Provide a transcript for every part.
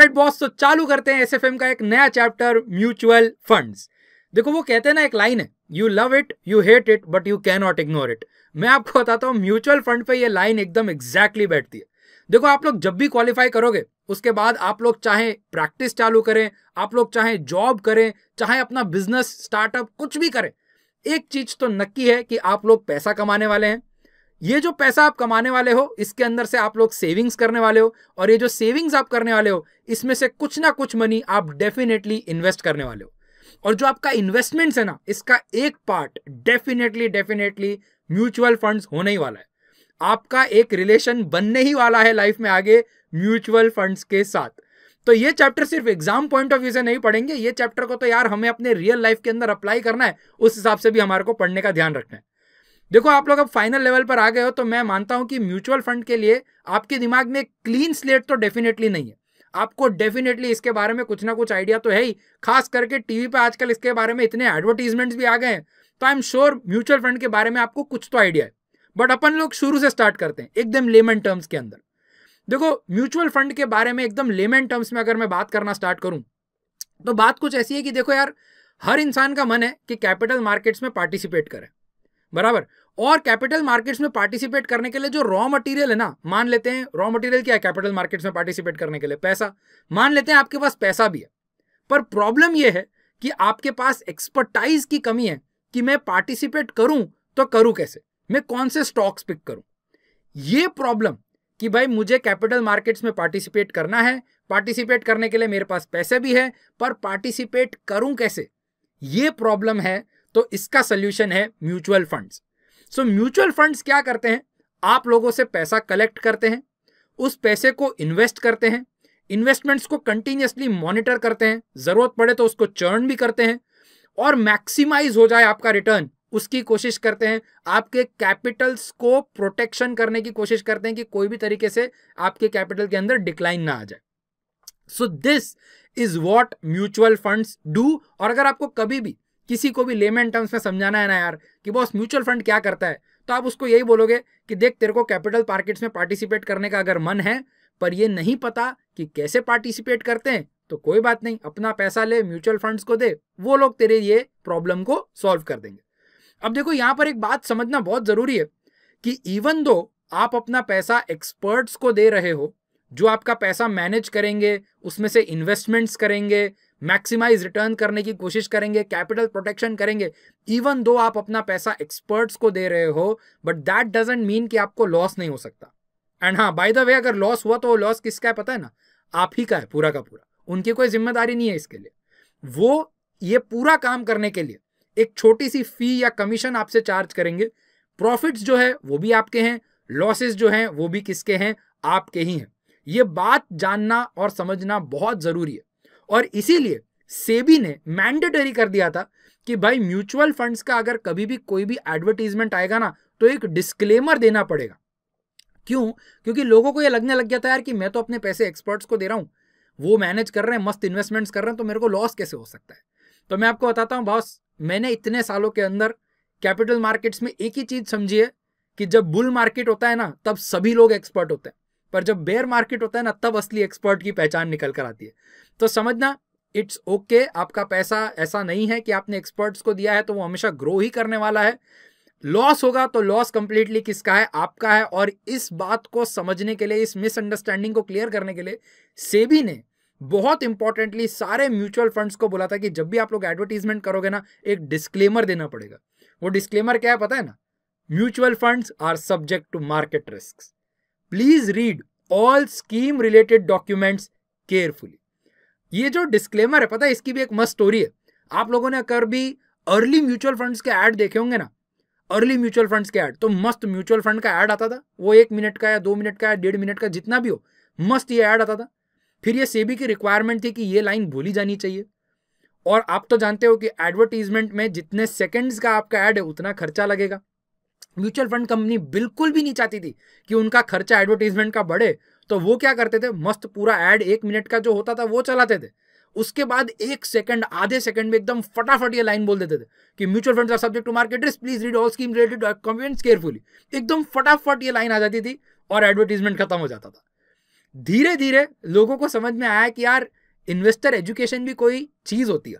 right boss तो चालू करते हैं एसएफएम का एक नया चैप्टर म्यूचुअल फंड्स देखो वो कहते हैं ना एक लाइन है you love it you hate it but you can not ignore it मैं आपको बताता हूं म्यूचुअल फंड पे ये लाइन एकदम एग्जैक्टली बैठती है देखो आप लोग जब भी क्वालिफाई करोगे उसके बाद आप लोग चाहे प्रैक्टिस चालू करें आप लोग चाहे जॉब करें चाहे अपना बिजनेस स्टार्टअप कुछ भी करें एक चीज तो नक्की है कि आप लोग पैसा कमाने वाले हैं ये जो पैसा आप कमाने वाले हो इसके अंदर से आप लोग सेविंग्स करने वाले हो और ये जो सेविंग्स आप करने वाले हो इसमें से कुछ ना कुछ मनी आप डेफिनेटली इन्वेस्ट करने वाले हो और जो आपका इन्वेस्टमेंट्स है ना इसका एक part definitely definitely mutual funds होने ही वाला है आपका एक रिलेशन बनने ही वाला है लाइफ में आगे म्यूचुअल फंड्स के साथ तो ये चैप्टर सिर्फ एग्जाम पॉइंट ऑफ व्यू से नहीं पढ़ेंगे ये चैप्टर को तो यार हमें अपने रियल लाइफ के अंदर अप्लाई करना है उस हिसाब से भी हमारे को पढ़ने का ध्यान रखना है देखो आप लोग अब फाइनल लेवल पर आ गए हो तो मैं मानता हूं कि म्यूचुअल फंड के लिए आपके दिमाग में क्लीन स्लेट तो डेफिनेटली नहीं है आपको डेफिनेटली इसके बारे में कुछ ना कुछ आइडिया तो है ही खास करके टीवी पर आजकल इसके बारे में इतने एडवर्टीजमेंट्स भी आ गए हैं तो I am sure mutual fund के बारे में आपको कुछ तो आइडिया है बट अपन लोग शुरू से स्टार्ट करते हैं एकदम लेमन टर्म्स के अंदर देखो म्यूचुअल फंड के बारे में एकदम लेमन टर्म्स में अगर मैं बात करना स्टार्ट करूं तो बात कुछ ऐसी है कि देखो यार हर इंसान का मन है कि कैपिटल मार्केट्स में पार्टिसिपेट करें बराबर और कैपिटल मार्केट्स में पार्टिसिपेट करने के लिए जो रॉ मटेरियल है ना मान लेते हैं रॉ मटेरियल क्या है कैपिटल मार्केट्स में पार्टिसिपेट करने के लिए पैसा मान लेते हैं आपके पास पैसा भी है पर प्रॉब्लम यह है कि आपके पास एक्सपर्टाइज की कमी है कि मैं पार्टिसिपेट करूं तो करूं कैसे मैं कौन से स्टॉक्स पिक करूं ये प्रॉब्लम कि भाई मुझे कैपिटल मार्केट्स में पार्टिसिपेट करना है पार्टिसिपेट करने के लिए मेरे पास पैसे भी है पर पार्टिसिपेट करूं कैसे ये प्रॉब्लम है तो इसका सोल्यूशन है mutual funds so mutual funds क्या करते हैं आप लोगों से पैसा कलेक्ट करते हैं उस पैसे को इन्वेस्ट करते हैं इन्वेस्टमेंट्स को कंटिन्यूसली मॉनिटर करते हैं जरूरत पड़े तो उसको चर्न भी करते हैं और मैक्सिमाइज हो जाए आपका रिटर्न उसकी कोशिश करते हैं आपके कैपिटल्स को प्रोटेक्शन करने की कोशिश करते हैं कि कोई भी तरीके से आपके कैपिटल के अंदर डिक्लाइन ना आ जाए so this is what mutual funds do और अगर आपको कभी भी किसी को भी लेमेन टर्म्स में समझाना है ना यार कि बॉस म्यूचुअल फंड क्या करता है तो आप उसको यही बोलोगे कि देख तेरे को कैपिटल मार्केट्स में पार्टिसिपेट करने का अगर मन है पर ये नहीं पता कि कैसे पार्टिसिपेट करते हैं तो कोई बात नहीं अपना पैसा ले म्यूचुअल फंड्स को दे वो लोग तेरे ये प्रॉब्लम को सॉल्व कर देंगे अब देखो यहां पर एक बात समझना बहुत जरूरी है कि इवन दो आप अपना पैसा एक्सपर्ट्स को दे रहे हो जो आपका पैसा मैनेज करेंगे उसमें से इन्वेस्टमेंट्स करेंगे मैक्सिमाइज रिटर्न करने की कोशिश करेंगे कैपिटल प्रोटेक्शन करेंगे इवन दो आप अपना पैसा एक्सपर्ट्स को दे रहे हो बट दैट डजेंट मीन कि आपको लॉस नहीं हो सकता एंड हाँ बाय द वे अगर लॉस हुआ तो वो लॉस किसका है पता है ना आप ही का है पूरा का पूरा उनकी कोई जिम्मेदारी नहीं है इसके लिए वो ये पूरा काम करने के लिए एक छोटी सी फी या कमीशन आपसे चार्ज करेंगे प्रॉफिट्स जो है वो भी आपके हैं लॉसेस जो हैं वो भी किसके हैं आपके ही हैं ये बात जानना और समझना बहुत ज़रूरी है और इसीलिए सेबी ने मैंडेटरी कर दिया था कि भाई म्यूचुअल फंड्स का अगर कभी भी कोई भी एडवर्टीजमेंट आएगा ना तो एक डिस्क्लेमर देना पड़ेगा क्यों क्योंकि लोगों को ये लगने लग गया था यार कि मैं तो अपने पैसे एक्सपर्ट्स को दे रहा हूं वो मैनेज कर रहे हैं मस्त इन्वेस्टमेंट्स कर रहे हैं तो मेरे को लॉस कैसे हो सकता है तो मैं आपको बताता हूं बॉस मैंने इतने सालों के अंदर कैपिटल मार्केट्स में एक ही चीज़ समझी है कि जब बुल मार्केट होता है ना तब सभी लोग एक्सपर्ट होते हैं पर जब बेयर मार्केट होता है ना तब असली एक्सपर्ट की पहचान निकल कर आती है तो समझना इट्स ओके okay, आपका पैसा ऐसा नहीं है कि आपने एक्सपर्ट्स को दिया है तो वो हमेशा ग्रो ही करने वाला है लॉस होगा तो लॉस कंप्लीटली किसका है आपका है और इस बात को समझने के लिए इस मिसअंडरस्टैंडिंग को क्लियर करने के लिए सेबी ने बहुत इंपॉर्टेंटली सारे म्यूचुअल फंड्स को बोला था कि जब भी आप लोग एडवर्टीजमेंट करोगे ना एक डिस्क्लेमर देना पड़ेगा वो डिस्क्लेमर क्या है पता है ना mutual funds are subject to market risks please read all scheme related documents carefully ये जो डिस्क्लेमर है पता है इसकी भी एक मस्त स्टोरी है आप लोगों ने अगर भी अर्ली म्यूचुअल फंड्स के ऐड देखे होंगे ना अर्ली म्यूचुअल फंड्स के ऐड तो मस्त म्यूचुअल फंड का ऐड आता था वो एक मिनट का या दो मिनट का या डेढ़ मिनट का जितना भी हो मस्त ये ऐड आता था फिर ये सेबी की रिक्वायरमेंट थी कि ये लाइन बोली जानी चाहिए और आप तो जानते हो कि एडवर्टीजमेंट में जितने सेकंड्स का आपका ऐड है उतना खर्चा लगेगा म्यूचुअल फंड कंपनी बिल्कुल भी नहीं चाहती थी कि उनका खर्चा एडवर्टीजमेंट का बढ़े तो वो क्या करते थे मस्त पूरा एड एक मिनट का जो होता था वो चलाते थे उसके बाद एक सेकंड आधे सेकंड में एकदम फटाफट ये लाइन बोल देते थे कि mutual fund subject to market risk please read all scheme related comments carefully एकदम फटाफट ये लाइन आ जाती थी और एडवर्टीजमेंट खत्म हो जाता था धीरे धीरे लोगों को समझ में आया कि यार इन्वेस्टर एजुकेशन भी कोई चीज होती है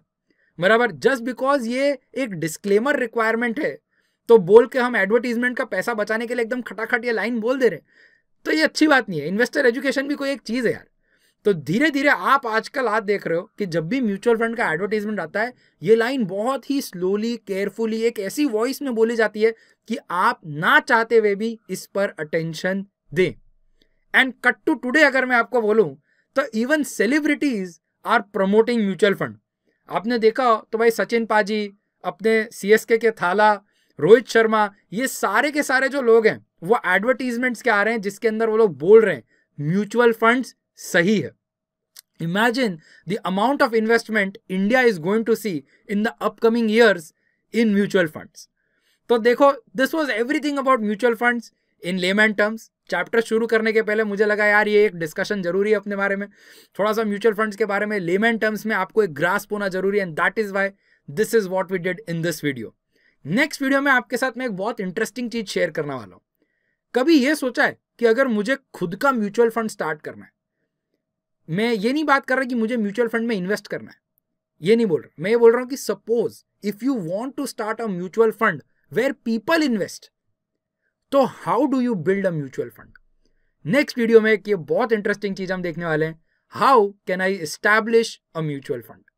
बराबर जस्ट बिकॉज ये एक डिस्क्लेमर रिक्वायरमेंट है तो बोल के हम एडवर्टीजमेंट का पैसा बचाने के लिए एकदम खटाखट ये लाइन बोल दे रहे तो ये अच्छी बात नहीं है इन्वेस्टर एजुकेशन भी कोई एक चीज़ है यार तो धीरे धीरे आप आजकल आज देख रहे हो कि जब भी म्यूचुअल फंड का एडवर्टीजमेंट आता है ये लाइन बहुत ही स्लोली केयरफुली एक ऐसी वॉइस में बोली जाती है कि आप ना चाहते हुए भी इस पर अटेंशन दें एंड कट टू टुडे अगर मैं आपको बोलूं तो even celebrities are promoting mutual fund आपने देखा तो भाई सचिन पाजी अपने सी के थाला रोहित शर्मा ये सारे के सारे जो लोग हैं वो एडवर्टीजमेंट्स के आ रहे हैं जिसके अंदर वो लोग बोल रहे हैं म्यूचुअल फंड्स सही है imagine the amount of investment India is going to see in the upcoming years in mutual funds तो देखो this was everything about mutual funds in layman terms chapter शुरू करने के पहले मुझे लगा यार ये एक डिस्कशन जरूरी है अपने बारे में थोड़ा सा म्यूचुअल फंड्स के बारे में लेमैन टर्म्स में आपको एक ग्रास्प होना जरूरी है and that is why this is what we did in this video next video में आपके साथ मैं एक बहुत इंटरेस्टिंग चीज शेयर करने वाला हूं कभी यह सोचा है कि अगर मुझे खुद का म्यूचुअल फंड स्टार्ट करना है मैं ये नहीं बात कर रहा कि मुझे म्यूचुअल फंड में इन्वेस्ट करना है ये नहीं बोल रहा मैं ये बोल रहा हूं कि suppose if you want to start a mutual fund where people invest तो how do you build a mutual fund next video में एक ये बहुत इंटरेस्टिंग चीज हम देखने वाले हैं how can I establish a mutual fund